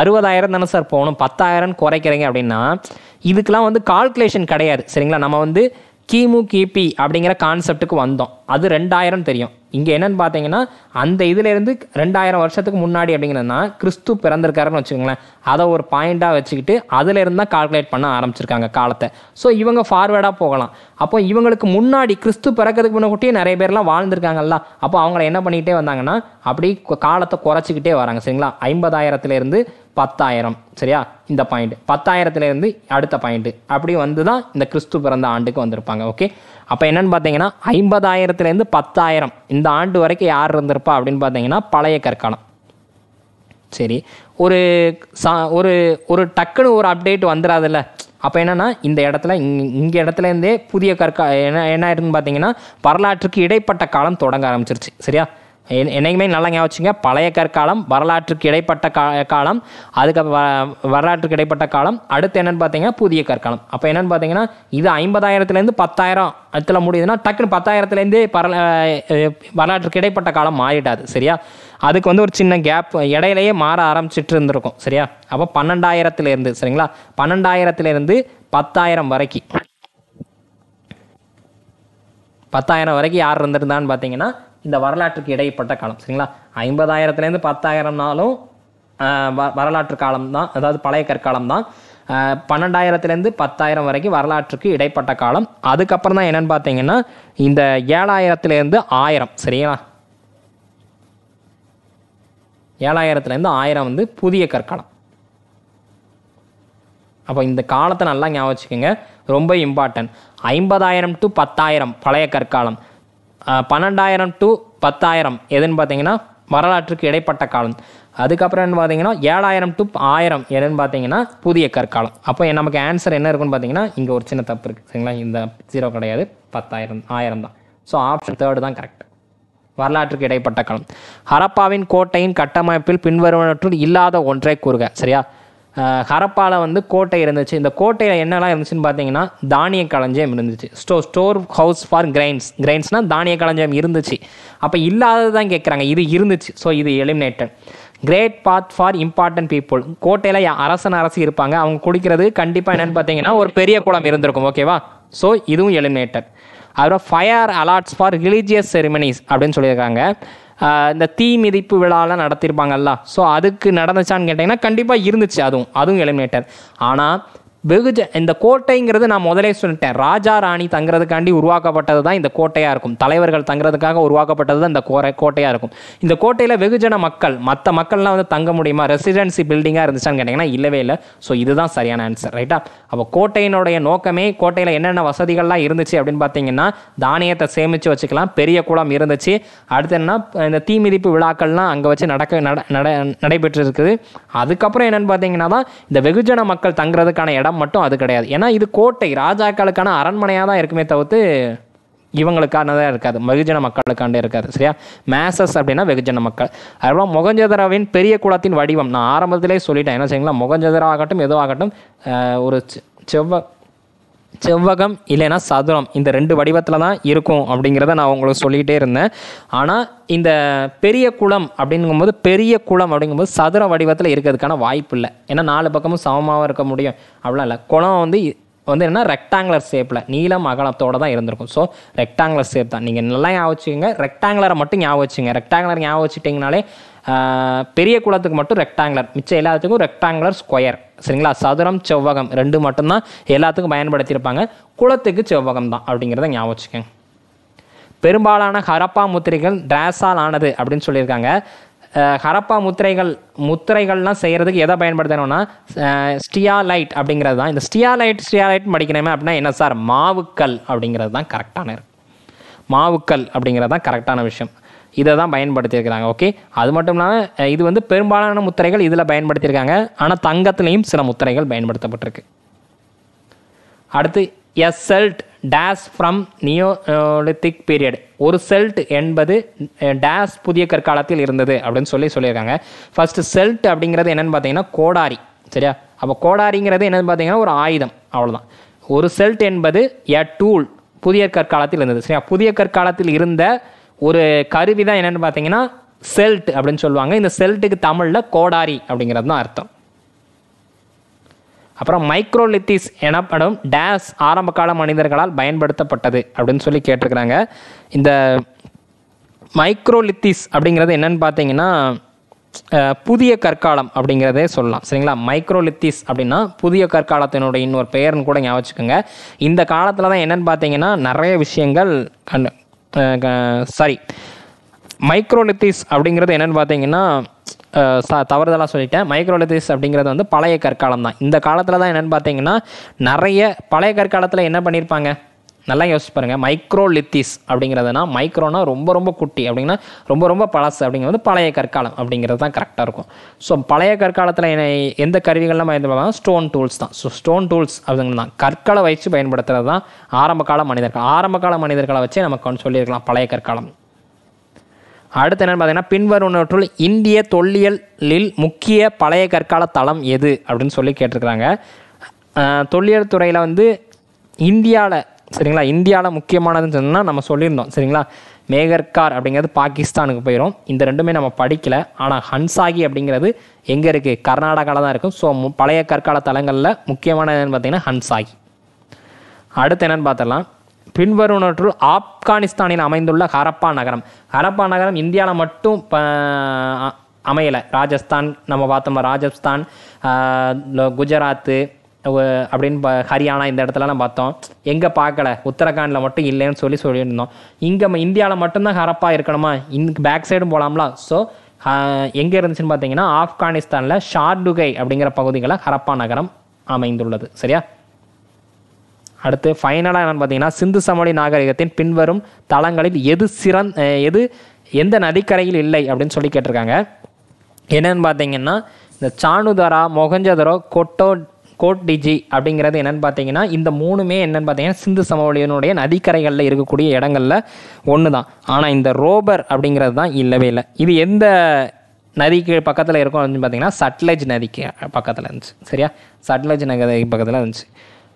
அறுபதாயிரம் தானே சார் போகணும் பத்தாயிரம் குறைக்கிறீங்க அப்படின்னா இதுக்கெலாம் வந்து கால்குலேஷன் கிடையாது சரிங்களா நம்ம வந்து கிமு கிபி அப்படிங்கிற கான்செப்ட்டுக்கு வந்தோம் அது ரெண்டாயிரம் தெரியும் இங்கே என்னென்னு பார்த்தீங்கன்னா அந்த இதுலேருந்து ரெண்டாயிரம் வருஷத்துக்கு முன்னாடி அப்படிங்கிறதுனா கிறிஸ்து பிறந்திருக்காருன்னு வச்சுக்கோங்களேன் அதை ஒரு பாயிண்ட்டாக வச்சுக்கிட்டு அதிலேருந்து தான் கால்குலேட் பண்ண ஆரம்பிச்சிருக்காங்க காலத்தை ஸோ இவங்க ஃபார்வேர்டாக போகலாம் அப்போ இவங்களுக்கு முன்னாடி கிறிஸ்து பிறக்கிறதுக்கு முன்னாடியே நிறைய பேர்லாம் வாழ்ந்துருக்காங்கல்ல அப்போ அவங்கள என்ன பண்ணிக்கிட்டே வந்தாங்கன்னா அப்படி காலத்தை குறைச்சிக்கிட்டே வராங்க சரிங்களா ஐம்பதாயிரத்துலேருந்து பத்தாயிரம் சரியா இந்த பாயிண்ட் பத்தாயிரத்துலேருந்து அடுத்த பாயிண்ட்டு அப்படி வந்து தான் இந்த கிறிஸ்து பிறந்த ஆண்டுக்கு வந்திருப்பாங்க ஓகே அப்போ என்னென்னு பார்த்தீங்கன்னா ஐம்பதாயிரத்துலேருந்து பத்தாயிரம் இந்த ஆண்டு வரைக்கும் யார் இருந்திருப்பா அப்படின்னு பார்த்தீங்கன்னா பழைய கற்காலம் சரி ஒரு சா ஒரு ஒரு டக்குன்னு ஒரு அப்டேட் வந்துடாதுல்ல அப்போ என்னென்னா இந்த இடத்துல இங்கே இங்கே இடத்துலேருந்தே புதிய கற்கா என்ன என்ன ஆயிருன்னு பார்த்தீங்கன்னா வரலாற்றுக்கு இடைப்பட்ட காலம் தொடங்க ஆரம்பிச்சிருச்சு சரியா என்னைக்குமே நல்லா ஞாபகம் வச்சுங்க பழைய கற்காலம் வரலாற்றுக்கு இடைப்பட்ட கா காலம் அதுக்கப்புறம் வரலாற்றுக்கு இடைப்பட்ட காலம் அடுத்து என்னென்னு பார்த்தீங்கன்னா புதிய கற்காலம் அப்போ என்னென்னு பார்த்தீங்கன்னா இது ஐம்பதாயிரத்துலேருந்து பத்தாயிரம் அதில் முடியுதுன்னா டக்குன்னு பத்தாயிரத்துலேருந்தே பரல வரலாற்றுக்கு இடைப்பட்ட காலம் மாறிடாது சரியா அதுக்கு வந்து ஒரு சின்ன கேப் இடையிலேயே மாற ஆரம்பிச்சிட்டு இருந்திருக்கும் சரியா அப்போ பன்னெண்டாயிரத்துலேருந்து சரிங்களா பன்னெண்டாயிரத்துலேருந்து பத்தாயிரம் வரைக்கும் பத்தாயிரம் வரைக்கும் யார் இருந்திருந்தான்னு பார்த்தீங்கன்னா இந்த வரலாற்றுக்கு இடைப்பட்ட காலம் சரிங்களா ஐம்பதாயிரத்துலேருந்து பத்தாயிரம்னாலும் வரலாற்று காலம் தான் அதாவது பழைய கற்காலம் தான் பன்னெண்டாயிரத்துலேருந்து பத்தாயிரம் வரைக்கும் வரலாற்றுக்கு இடைப்பட்ட காலம் அதுக்கப்புறம் தான் என்னென்னு பார்த்தீங்கன்னா இந்த ஏழாயிரத்துலேருந்து ஆயிரம் சரிங்களா ஏழாயிரத்துலேருந்து ஆயிரம் வந்து புதிய கற்காலம் அப்போ இந்த காலத்தை நல்லா ஞாபகம் வச்சுக்கோங்க ரொம்ப இம்பார்ட்டன்ட் ஐம்பதாயிரம் டு பத்தாயிரம் பழைய கற்காலம் பன்னெண்டாயிரம் டு பத்தாயிரம் எதுன்னு பார்த்தீங்கன்னா வரலாற்றுக்கு இடைப்பட்ட காலம் அதுக்கப்புறம் பார்த்தீங்கன்னா ஏழாயிரம் டு ஆயிரம் எதுன்னு பார்த்தீங்கன்னா புதிய கற்காலம் அப்போ நமக்கு ஆன்சர் என்ன இருக்குன்னு பார்த்தீங்கன்னா இங்கே ஒரு சின்ன தப்பு இருக்குது சரிங்களா இந்த ஜீரோ கிடையாது பத்தாயிரம் ஆயிரம் தான் ஸோ ஆப்ஷன் தேர்டு தான் கரெக்ட் வரலாற்றுக்கு இடைப்பட்ட காலம் ஹரப்பாவின் கோட்டையின் கட்டமைப்பில் பின்வருவனற்றுள் இல்லாத ஒன்றை கூறுக சரியா ஹரப்பாவில் வந்து கோட்டை இருந்துச்சு இந்த கோட்டையில் என்னெல்லாம் இருந்துச்சுன்னு பார்த்தீங்கன்னா தானிய களஞ்சியம் இருந்துச்சு ஸ்டோ ஸ்டோர் ஹவுஸ் ஃபார் கிரைன்ஸ் கிரைன்ஸ்னால் தானிய களஞ்சியம் இருந்துச்சு அப்போ இல்லாதது தான் கேட்குறாங்க இது இருந்துச்சு ஸோ இது eliminated great bath for important people கோட்டையில் அரசன் அரசு இருப்பாங்க அவங்க குடிக்கிறது கண்டிப்பாக என்னென்னு பார்த்தீங்கன்னா ஒரு பெரிய குளம் இருந்திருக்கும் ஓகேவா ஸோ இதுவும் எலிமினேட்டட் அப்புறம் fire altars for religious ceremonies அப்படின்னு சொல்லியிருக்காங்க இந்த தீ மிதிப்பு விழாலாம் நடத்தியிருப்பாங்கல்ல ஸோ அதுக்கு நடந்துச்சான்னு கேட்டிங்கன்னா கண்டிப்பாக இருந்துச்சு அதுவும் அதுவும் எலிமினேட்டர் ஆனால் வெகுஜ இந்த கோட்டைங்கிறது நான் முதலே சொல்லிட்டேன் ராஜா ராணி தங்குறதுக்காண்டி உருவாக்கப்பட்டது தான் இந்த கோட்டையாக இருக்கும் தலைவர்கள் தங்குறதுக்காக உருவாக்கப்பட்டது தான் இந்த கோரை கோட்டையாக இருக்கும் இந்த கோட்டையில் வெகுஜன மக்கள் மற்ற மக்கள்லாம் வந்து தங்க முடியுமா ரெசிடென்சி பில்டிங்காக இருந்துச்சான்னு கேட்டிங்கன்னா இல்லவே இல்லை ஸோ இதுதான் சரியான ஆன்சர் ரைட்டா அப்போ கோட்டையினுடைய நோக்கமே கோட்டையில் என்னென்ன வசதிகள்லாம் இருந்துச்சு அப்படின்னு பார்த்தீங்கன்னா தானியத்தை சேமித்து வச்சுக்கலாம் பெரிய குளம் இருந்துச்சு அடுத்து என்ன இந்த தீமிதிப்பு விழாக்கள்லாம் அங்கே வச்சு நடக்க நட நடைபெற்று இருக்குது அதுக்கப்புறம் என்னென்னு பார்த்தீங்கன்னா தான் இந்த வெகுஜன மக்கள் தங்குறதுக்கான இடம் இடம் மட்டும் அது கிடையாது ஏன்னா இது கோட்டை ராஜாக்களுக்கான அரண்மனையாக தான் இருக்குமே தவிர்த்து இவங்களுக்கானதாக இருக்காது வெகுஜன மக்களுக்காண்டே இருக்காது சரியா மேசஸ் அப்படின்னா வெகுஜன மக்கள் அதுபோல் முகஞ்சதராவின் பெரிய குளத்தின் வடிவம் நான் ஆரம்பத்திலே சொல்லிட்டேன் என்ன செய்யுங்களா முகஞ்சதரா ஆகட்டும் எதுவாகட்டும் ஒரு செவ்வ செவ்வகம் இல்லைன்னா சதுரம் இந்த ரெண்டு வடிவத்தில் தான் இருக்கும் அப்படிங்கிறத நான் உங்களுக்கு சொல்லிகிட்டே இருந்தேன் ஆனால் இந்த பெரிய குளம் அப்படிங்கும்போது பெரிய குளம் அப்படிங்கும்போது சதுர வடிவத்தில் இருக்கிறதுக்கான வாய்ப்பு இல்லை ஏன்னா நாலு பக்கமும் சமமாக இருக்க முடியும் அப்படிலாம் இல்லை குளம் வந்து வந்து என்னென்னா ரெக்டாங்குலர் ஷேப்பில் நீளம் அகலத்தோடு தான் இருந்திருக்கும் ஸோ ரெக்டாங்குலர் ஷேப் தான் நீங்கள் நல்லா ஞாபகம் வச்சுக்கோங்க ரெக்டாங்குலரை மட்டும் ஞாபகம் வச்சுங்க ரெக்டாங்குலர் ஞாபகம் வச்சுட்டிங்கனாலே பெரிய குளத்துக்கு மட்டும் ரெக்டாங்குலர் மிச்சம் எல்லாத்துக்கும் ரெக்டாங்குலர் ஸ்கொயர் சரிங்களா சதுரம் செவ்வகம் ரெண்டு மட்டும்தான் எல்லாத்துக்கும் பயன்படுத்தியிருப்பாங்க குளத்துக்கு செவ்வகம் தான் அப்படிங்கிறத ஞாபகம் வச்சுக்கோங்க பெரும்பாலான ஹரப்பா முத்திரைகள் டிராஸால் ஆனது அப்படின்னு சொல்லியிருக்காங்க ஹரப்பா முத்திரைகள் முத்திரைகள்லாம் செய்கிறதுக்கு எதை பயன்படுத்தணும்னா ஸ்டியாலைட் அப்படிங்கிறது தான் இந்த ஸ்டியாலைட் ஸ்டியாலைட் படிக்கணுமே அப்படின்னா என்ன சார் மாவுக்கல் அப்படிங்கிறது தான் கரெக்டான மாவுக்கல் அப்படிங்கிறது தான் கரெக்டான விஷயம் இதை தான் பயன்படுத்தியிருக்கிறாங்க ஓகே அது மட்டும் இல்லாமல் இது வந்து பெரும்பாலான முத்திரைகள் இதில் பயன்படுத்தியிருக்காங்க ஆனால் தங்கத்துலேயும் சில முத்திரைகள் பயன்படுத்தப்பட்டிருக்கு அடுத்து எஸ் celt dates from neolithic period ஒரு செல்ட் என்பது டேஸ் புதிய கற்காலத்தில் இருந்தது அப்படின்னு சொல்லி சொல்லியிருக்காங்க ஃபஸ்ட்டு செல்ட் அப்படிங்கிறது என்னென்னு பார்த்தீங்கன்னா கோடாரி சரியா அப்போ கோடாரிங்கிறது என்னென்னு பார்த்தீங்கன்னா ஒரு ஆயுதம் அவ்வளோதான் ஒரு செல்ட் என்பது எ டூல் புதிய கற்காலத்தில் இருந்தது சரியா புதிய கற்காலத்தில் இருந்த ஒரு கருவி தான் என்னென்னு பார்த்தீங்கன்னா செல்ட் அப்படின்னு சொல்லுவாங்க இந்த செல்ட்டுக்கு தமிழில் கோடாரி அப்படிங்கிறது தான் அர்த்தம் அப்புறம் மைக்ரோலித்திஸ் எனப்படும் டேஸ் ஆரம்ப கால மனிதர்களால் பயன்படுத்தப்பட்டது அப்படின்னு சொல்லி கேட்டிருக்கிறாங்க இந்த மைக்ரோலித்திஸ் அப்படிங்கிறது என்னென்னு பார்த்தீங்கன்னா புதிய கற்காலம் அப்படிங்கிறதே சொல்லலாம் சரிங்களா மைக்ரோலித்திஸ் அப்படின்னா புதிய கற்காலத்தினுடைய இன்னொரு பெயர்னு கூட ஞாபகம் இந்த காலத்தில் தான் என்னென்னு பார்த்தீங்கன்னா நிறைய விஷயங்கள் கண்டு சாரி மைக்ரோலித்திஸ் அப்படிங்கிறது என்னென்னு பார்த்தீங்கன்னா தவறுதலாக சொல்லிட்டேன் மைக்ரோலித்திஸ் அப்படிங்கிறது வந்து பழைய கற்காலம் தான் இந்த காலத்தில் தான் என்னென்னு பார்த்தீங்கன்னா நிறைய பழைய கற்காலத்தில் என்ன பண்ணியிருப்பாங்க நல்லா யோசிச்சு பாருங்கள் மைக்ரோலித்திஸ் அப்படிங்கிறதுனா மைக்ரோனா ரொம்ப ரொம்ப குட்டி அப்படிங்கன்னா ரொம்ப ரொம்ப பழசு அப்படிங்கிறது பழைய கற்காலம் அப்படிங்கிறது தான் கரெக்டாக இருக்கும் ஸோ பழைய கற்காலத்தில் எந்த கருவிகள்லாம் பயன்படுத்தலாம் ஸ்டோன் டூல்ஸ் தான் ஸோ ஸ்டோன் டூல்ஸ் அப்படிங்கிறது தான் கற்களை வச்சு பயன்படுத்துறது தான் ஆரம்பகால மனிதர்கள் ஆரம்பகால மனிதர்களை வச்சே நமக்கு ஒன்று சொல்லியிருக்கலாம் பழைய கற்காலம் அடுத்து என்னென்னு பார்த்தீங்கன்னா பின்வரும் இந்திய தொல்லியலில் முக்கிய பழைய கற்கால தளம் எது அப்படின்னு சொல்லி கேட்டிருக்கிறாங்க தொல்லியல் துறையில் வந்து இந்தியாவில் சரிங்களா இந்தியாவில் முக்கியமானதுன்னு சொன்னால் நம்ம சொல்லியிருந்தோம் சரிங்களா மேகர்கார் அப்படிங்கிறது பாகிஸ்தானுக்கு போயிடும் இந்த ரெண்டுமே நம்ம படிக்கல ஆனால் ஹன்சாகி அப்படிங்கிறது எங்கே இருக்குது கர்நாடகாவில் தான் இருக்கும் ஸோ பழைய கற்கால தலங்களில் முக்கியமானதுன்னு பார்த்தீங்கன்னா ஹன்சாகி அடுத்து என்னென்னு பார்த்தலாம் பின்வருவனற்றுள் ஆப்கானிஸ்தானில் அமைந்துள்ள ஹரப்பா நகரம் ஹரப்பா நகரம் இந்தியாவில் மட்டும் அமையலை ராஜஸ்தான் நம்ம பார்த்தோம்னா ராஜஸ்தான் குஜராத்து அப்படின்னு ஹரியானா இந்த இடத்துலலாம் பார்த்தோம் எங்கே பார்க்கல உத்தரகாண்டில் மட்டும் இல்லைன்னு சொல்லி சொல்லியிருந்தோம் இங்கே இந்தியாவில் மட்டும்தான் ஹரப்பாக இருக்கணுமா இன் பேக் சைடும் போகலாம்லாம் ஸோ எங்கே இருந்துச்சுன்னு பார்த்தீங்கன்னா ஆப்கானிஸ்தானில் ஷார்டுகை அப்படிங்கிற பகுதிகளில் ஹரப்பா நகரம் அமைந்துள்ளது சரியா அடுத்து ஃபைனலாக என்னென்னு பார்த்தீங்கன்னா சிந்து சமவெளி நாகரிகத்தின் பின்வரும் தளங்களில் எது சிறந் எது எந்த நதிக்கரையில் இல்லை அப்படின்னு சொல்லி கேட்டிருக்காங்க என்னென்னு பார்த்தீங்கன்னா இந்த சானுதரா மொகஞ்சதரோ கொட்டோ கோட் டிஜி அப்படிங்கிறது என்னென்னு பார்த்தீங்கன்னா இந்த மூணுமே என்னென்னு பார்த்தீங்கன்னா சிந்து சமவெளியினுடைய நதிக்கரைகளில் இருக்கக்கூடிய இடங்களில் ஒன்று தான் ஆனால் இந்த ரோபர் அப்படிங்கிறது தான் இல்லவே இல்லை இது எந்த நதிக்கு பக்கத்தில் இருக்கும் அப்படின்னு பார்த்தீங்கன்னா சட்லஜ் நதிக்கு பக்கத்தில் இருந்துச்சு சரியா சட்லஜ் நகரி பக்கத்தில் இருந்துச்சு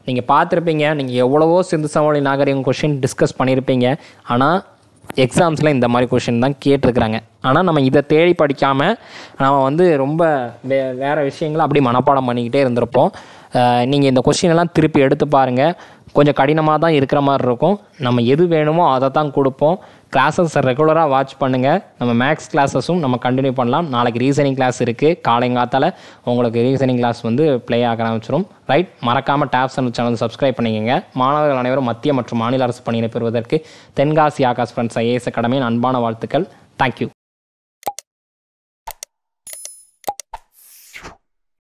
நீங்கள் பார்த்துருப்பீங்க நீங்கள் எவ்வளவோ சிந்து சமவெளி நாகரிகம் கொஷின் டிஸ்கஸ் பண்ணியிருப்பீங்க ஆனால் எக்ஸாம்ஸில் இந்த மாதிரி கொஷின் தான் கேட்டிருக்கிறாங்க ஆனால் நம்ம இதை தேடி படிக்காமல் நம்ம வந்து ரொம்ப வே வேறு விஷயங்களை அப்படி மனப்பாடம் பண்ணிக்கிட்டே இருந்திருப்போம் நீங்கள் இந்த கொஷினெல்லாம் திருப்பி எடுத்து பாருங்கள் கொஞ்சம் கடினமாக தான் இருக்கிற மாதிரி இருக்கும் நம்ம எது வேணுமோ அதை தான் கொடுப்போம் கிளாஸஸ் ரெகுலராக வாட்ச் பண்ணுங்கள் நம்ம மேக்ஸ் கிளாஸஸும் நம்ம கண்டினியூ பண்ணலாம் நாளைக்கு ரீசனிங் கிளாஸ் இருக்குது காலைங்காத்தால் உங்களுக்கு ரீசனிங் கிளாஸ் வந்து ப்ளே ஆக ஆரம்பிச்சிடும் ரைட் மறக்காமல் டேப்ஸ் அண்ட் சேனல் சப்ஸ்கிரைப் பண்ணிக்கங்க மாணவர்கள் அனைவரும் மத்திய மற்றும் மாநில அரசு பணியினை பெறுவதற்கு தென்காசி ஆகாஷ் ஃப்ரெண்ட்ஸ் ஐஏஎஸ் அகாடமியின் அன்பான வாழ்த்துக்கள் தேங்க்யூ